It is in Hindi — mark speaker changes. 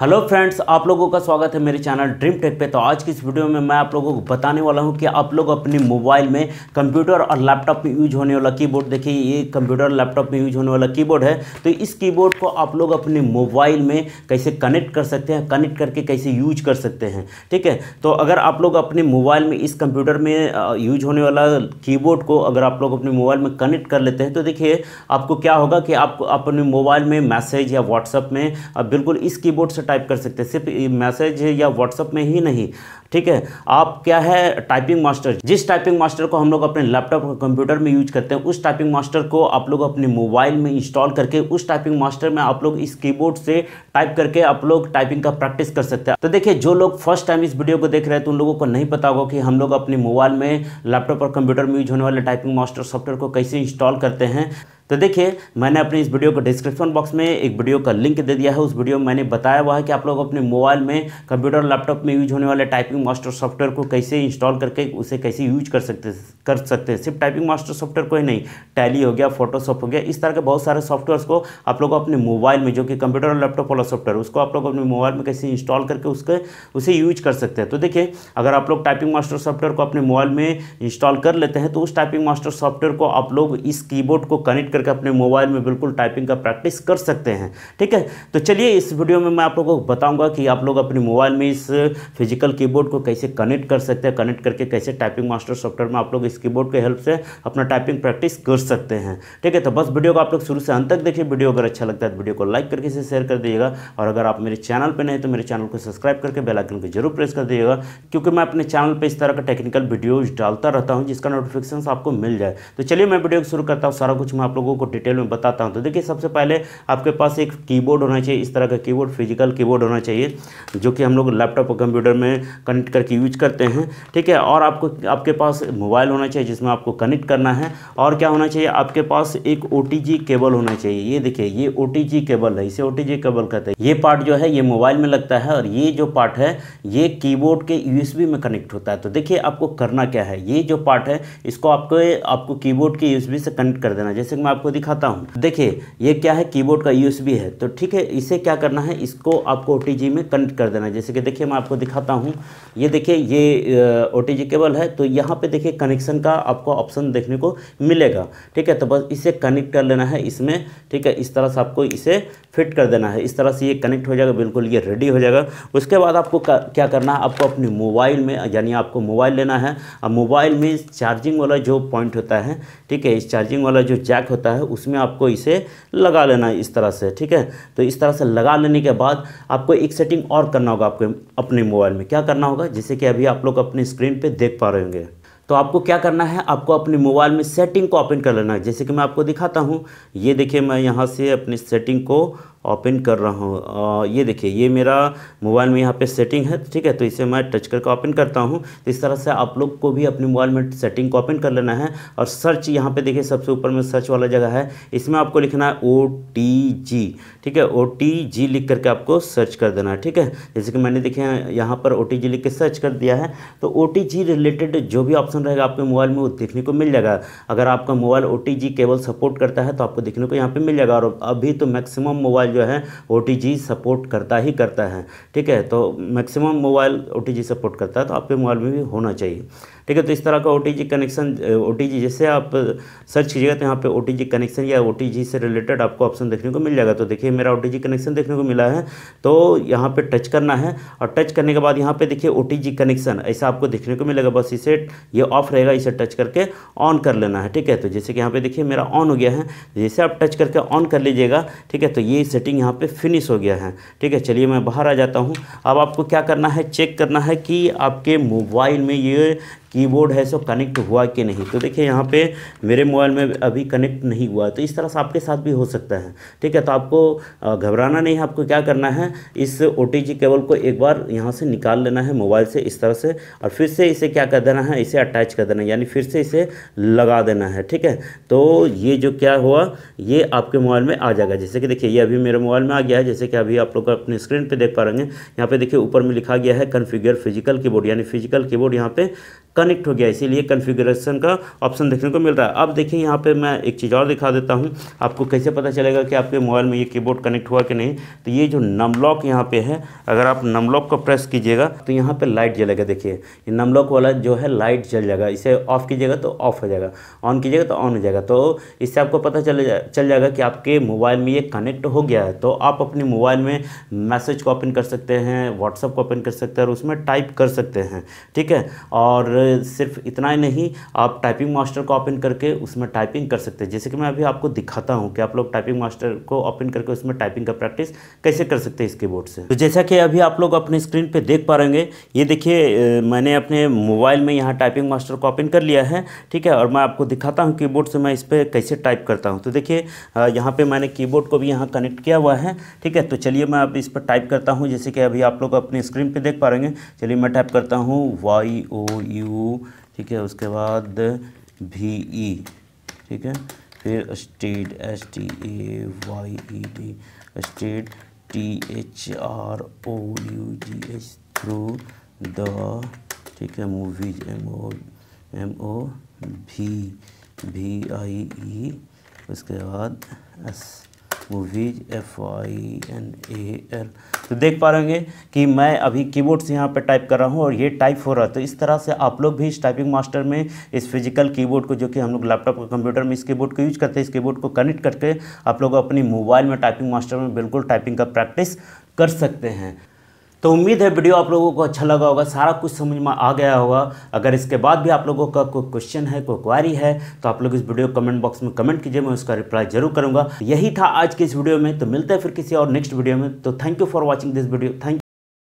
Speaker 1: हेलो फ्रेंड्स आप लोगों का स्वागत है मेरे चैनल ड्रीम टेक पे तो आज की इस वीडियो में मैं आप लोगों को बताने वाला हूं कि आप लोग अपने मोबाइल में कंप्यूटर और लैपटॉप में यूज होने वाला कीबोर्ड देखिए ये कंप्यूटर लैपटॉप में यूज होने वाला कीबोर्ड है तो इस कीबोर्ड को आप लोग अपने मोबाइल में कैसे कनेक्ट कर सकते हैं कनेक्ट करके कैसे यूज कर सकते हैं ठीक है तो अगर आप लोग अपने मोबाइल में इस कंप्यूटर में यूज होने वाला की को अगर आप लोग अपने मोबाइल में कनेक्ट कर लेते हैं तो देखिए आपको क्या होगा कि आप अपने मोबाइल में मैसेज या व्हाट्सअप में बिल्कुल इस की से टाइप कर सकते हैं सिर्फ मैसेज या व्हाट्सअप में ही नहीं ठीक है आप क्या है टाइपिंग मास्टर जिस टाइपिंग मास्टर को हम लोग अपने लैपटॉप कंप्यूटर में यूज करते हैं उस टाइपिंग मास्टर को आप लोग अपने मोबाइल में इंस्टॉल करके उस टाइपिंग मास्टर में आप लोग इस कीबोर्ड से टाइप करके आप लोग टाइपिंग का प्रैक्टिस कर सकते हैं तो देखिए जो लोग फर्स्ट टाइम इस वीडियो को देख रहे हैं तो उन लोगों को नहीं पता होगा कि हम लोग अपने मोबाइल में लैपटॉप और कंप्यूटर में यूज होने वाले टाइपिंग मास्टर सॉफ्टवेयर को कैसे इंस्टॉल करते हैं तो देखिए मैंने अपने इस वीडियो को डिस्क्रिप्शन बॉक्स में एक वीडियो का लिंक दे दिया है उस वीडियो में मैंने बताया हुआ है कि आप लोग अपने मोबाइल में कंप्यूटर लैपटॉप में यूज होने वाले टाइपिंग मास्टर सॉफ्टवेयर को कैसे इंस्टॉल करके उसे कैसे यूज कर सकते कर सकते हैं सिर्फ टाइपिंग मास्टर सॉफ्टवेयर को ही नहीं टैली हो गया फोटोशॉप हो गया इस तरह के बहुत सारे सॉफ्टवेयर को आप लोग अपने मोबाइल में जो कि कंप्यूटर और लैपटॉप वाला सॉफ्टवेयर उसको आप लोग अपने मोबाइल में कैसे इंस्टॉल करके उसके उसे यूज कर सकते हैं तो देखिए अगर आप लोग टाइपिंग मास्टर सॉफ्टवेयर को अपने मोबाइल में इंस्टॉल कर लेते हैं तो उस टाइपिंग मास्टर सॉफ्टवेयर को आप लोग इस कीबोर्ड को कनेक्ट करके अपने मोबाइल में बिल्कुल टाइपिंग का प्रैक्टिस कर सकते हैं ठीक है तो चलिए इस वीडियो में मैं आप लोगों को बताऊंगा कि आप लोग अपने मोबाइल में इस फिजिकल कीबोर्ड को कैसे कनेक्ट कर सकते हैं कनेक्ट करके कैसे टाइपिंग मास्टर सॉफ्टवेयर में आप लोग इस कीबोर्ड के हेल्प से अपना टाइपिंग प्रैक्टिस कर सकते हैं ठीक है तो बस वीडियो को आप लोग शुरू से अंत तक देखिए वीडियो अगर अच्छा लगता है तो वीडियो को लाइक करके इसे शेयर कर दीजिएगा और अगर आप मेरे चैनल पर नहीं तो मेरे चैनल को सब्सक्राइब करके बेलाइकन को जरूर प्रेस कर दीजिएगा क्योंकि मैं अपने चैनल पर इस तरह का टेक्निकल वीडियोज डालता रहता हूँ जिसका नोटिफिकेशन आपको मिल जाए तो चलिए मैं वीडियो को शुरू करता हूँ सारा कुछ मैं आप लोग लोगों को डिटेल में बताता हूँ तो देखिए सबसे पहले आपके पास एक कीबोर्ड होना चाहिए इस तरह का कीबोर्ड फिजिकल कीबोर्ड होना चाहिए जो कि हम लोग लैपटॉप और कंप्यूटर में कनेक्ट करके यूज करते हैं ठीक है और आपको आपके पास मोबाइल होना चाहिए जिसमें आपको कनेक्ट करना है और क्या होना चाहिए आपके पास एक ओ केबल होना चाहिए ये देखिए ये ओ केबल है इसे ओ केबल कहते हैं ये पार्ट जो है ये मोबाइल में लगता है और ये जो पार्ट है ये कीबोर्ड के यू में कनेक्ट होता है तो देखिए आपको करना क्या है ये जो पार्ट है इसको आपको आपको कीबोर्ड के यू से कनेक्ट कर देना जैसे कि मैं आपको दिखाता हूँ देखिए ये क्या है कीबोर्ड का यूएसबी है तो ठीक है इसे क्या करना है इसको आपको ओ में कनेक्ट कर देना है जैसे कि देखिए मैं आपको दिखाता हूँ ये देखिए ये ओ केबल है तो यहाँ पर देखिए कनेक्शन का आपको ऑप्शन देखने को मिलेगा ठीक है तो बस इसे कनेक्ट कर लेना है इसमें ठीक है इस तरह से आपको इसे फिट कर देना है इस तरह से ये कनेक्ट हो जाएगा बिल्कुल ये रेडी हो जाएगा उसके बाद आपको क्या करना है आपको अपने मोबाइल में यानी आपको मोबाइल लेना है अब मोबाइल में चार्जिंग वाला जो पॉइंट होता है ठीक है इस चार्जिंग वाला जो जैक होता सकता है उसमें आपको इसे लगा लेना है इस तरह से ठीक है तो इस तरह से लगा लेने के बाद आपको एक सेटिंग और करना होगा आपके अपने मोबाइल में क्या करना होगा जैसे कि अभी आप लोग अपने स्क्रीन पर देख पा रहे होंगे तो आपको क्या करना है आपको अपने मोबाइल में सेटिंग को ओपन कर लेना है जैसे कि मैं आपको दिखाता हूँ ये देखिए मैं यहाँ से अपनी सेटिंग को ओपन कर रहा हूँ ये देखिए ये मेरा मोबाइल में यहाँ पे सेटिंग है ठीक है तो इसे मैं टच करके ओपन करता हूँ तो इस तरह से आप लोग को भी अपने मोबाइल में सेटिंग को ओपन कर लेना है और सर्च यहाँ पे देखिए सबसे ऊपर में सर्च वाला जगह है इसमें आपको लिखना है ओ टी जी ठीक है ओ टी जी लिख करके आपको सर्च कर देना है ठीक है जैसे कि मैंने देखे यहाँ पर ओ टी जी लिख के सर्च कर दिया है तो ओ टी जी रिलेटेड जो भी ऑप्शन रहेगा आपके मोबाइल में वो देखने को मिल जाएगा अगर आपका mobile O T G cable support करता है तो आपको देखने को यहाँ पर मिल जाएगा और अभी तो मैक्सिमम मोबाइल जो है ओ सपोर्ट करता ही करता है ठीक है तो मैक्सिमम मोबाइल ओ सपोर्ट करता है तो आपके मोबाइल में भी होना चाहिए ठीक है तो इस तरह का ओ कनेक्शन ओ जैसे आप सर्च कीजिएगा तो यहाँ पे ओ कनेक्शन या ओ से रिलेटेड आपको ऑप्शन देखने को मिल जाएगा तो देखिए मेरा ओ कनेक्शन देखने को मिला है तो यहाँ पे टच करना है और टच करने के बाद यहाँ पे देखिए ओ कनेक्शन ऐसा आपको देखने को मिलेगा बस इसे ये ऑफ रहेगा इसे टच करके ऑन कर लेना है ठीक है तो जैसे कि यहाँ पे देखिए मेरा ऑन हो गया है जैसे आप टच करके ऑन कर लीजिएगा ठीक है तो ये इसे सेटिंग यहाँ पे फिनिश हो गया है ठीक है चलिए मैं बाहर आ जाता हूँ अब आपको क्या करना है चेक करना है कि आपके मोबाइल में ये कीबोर्ड है सो कनेक्ट हुआ कि नहीं तो देखिए यहाँ पे मेरे मोबाइल में अभी कनेक्ट नहीं हुआ तो इस तरह से आपके साथ भी हो सकता है ठीक है तो आपको घबराना नहीं है आपको क्या करना है इस ओ केबल को एक बार यहाँ से निकाल लेना है मोबाइल से इस तरह से और फिर से इसे क्या कर देना है इसे अटैच कर देना है यानी फिर से इसे लगा देना है ठीक है तो ये जो क्या हुआ ये आपके मोबाइल में आ जाएगा जैसे कि देखिए ये अभी मेरे मोबाइल में आ गया है जैसे कि अभी आप लोग अपने स्क्रीन पर देख पा रहे हैं यहाँ पर देखिए ऊपर में लिखा गया है कन्फिगर फिजिकल कीबोर्ड यानी फिजिकल कीबोर्ड यहाँ पे कनेक्ट हो गया इसीलिए कन्फिग्रेशन का ऑप्शन देखने को मिल रहा है अब देखिए यहाँ पर मैं एक चीज़ और दिखा देता हूँ आपको कैसे पता चलेगा कि आपके मोबाइल में ये कीबोर्ड कनेक्ट हुआ कि नहीं तो ये जो नमलॉक यहाँ पे है अगर आप नमलॉक को प्रेस कीजिएगा तो यहाँ पर लाइट जलेगा देखिए ये नमलॉक वाला जो है लाइट जल जाएगा इसे ऑफ कीजिएगा तो ऑफ हो जाएगा ऑन कीजिएगा तो ऑन हो जाएगा तो इससे आपको पता चले जा, चल जाएगा कि आपके मोबाइल में ये कनेक्ट हो गया है तो आप अपने मोबाइल में मैसेज को ओपन कर सकते हैं व्हाट्सअप को ओपन कर सकते हैं और उसमें टाइप कर सकते हैं ठीक है और सिर्फ इतना ही नहीं आप टाइपिंग मास्टर को ओपन करके उसमें टाइपिंग कर सकते हैं जैसे कि मैं अभी आपको दिखाता हूँ कि आप लोग टाइपिंग मास्टर को ओपन करके उसमें टाइपिंग का प्रैक्टिस कैसे कर सकते हैं इसके बोर्ड से तो जैसा कि अभी आप लोग अपने स्क्रीन पर देख पा रहे ये देखिए मैंने अपने मोबाइल में यहाँ टाइपिंग मास्टर को ओपन कर लिया है ठीक है और मैं आपको दिखाता हूँ की से मैं इस पर कैसे टाइप करता हूँ तो देखिए यहाँ पर मैंने की को भी यहाँ कनेक्ट किया हुआ है ठीक है तो चलिए मैं अब इस पर टाइप करता हूँ जैसे कि अभी आप लोग अपने स्क्रीन पर देख पा हैं चलिए मैं टाइप करता हूँ वाई ओ यू यू ठीक है उसके बाद भी ई e, ठीक है फिर state S T A Y E D state T H R O U G H through the ठीक है movies M O M O भी भी आई ई उसके बाद S movies F I N A L तो देख पा रहे कि मैं अभी कीबोर्ड से यहाँ पर टाइप कर रहा हूँ और ये टाइप हो रहा है तो इस तरह से आप लोग भी इस टाइपिंग मास्टर में इस फिजिकल कीबोर्ड को जो कि हम लोग लैपटॉप और कंप्यूटर में इस कीबोर्ड को यूज करते हैं इस कीबोर्ड को कनेक्ट करके आप लोग अपनी मोबाइल में टाइपिंग मास्टर में बिल्कुल टाइपिंग का प्रैक्टिस कर सकते हैं तो उम्मीद है वीडियो आप लोगों को अच्छा लगा होगा सारा कुछ समझ में आ गया होगा अगर इसके बाद भी आप लोगों का कोई क्वेश्चन है कोई क्वारी है तो आप लोग इस वीडियो कमेंट बॉक्स में कमेंट कीजिए मैं उसका रिप्लाई जरूर करूंगा यही था आज के इस वीडियो में तो मिलते हैं फिर किसी और नेक्स्ट वीडियो में तो thank you for watching this video thank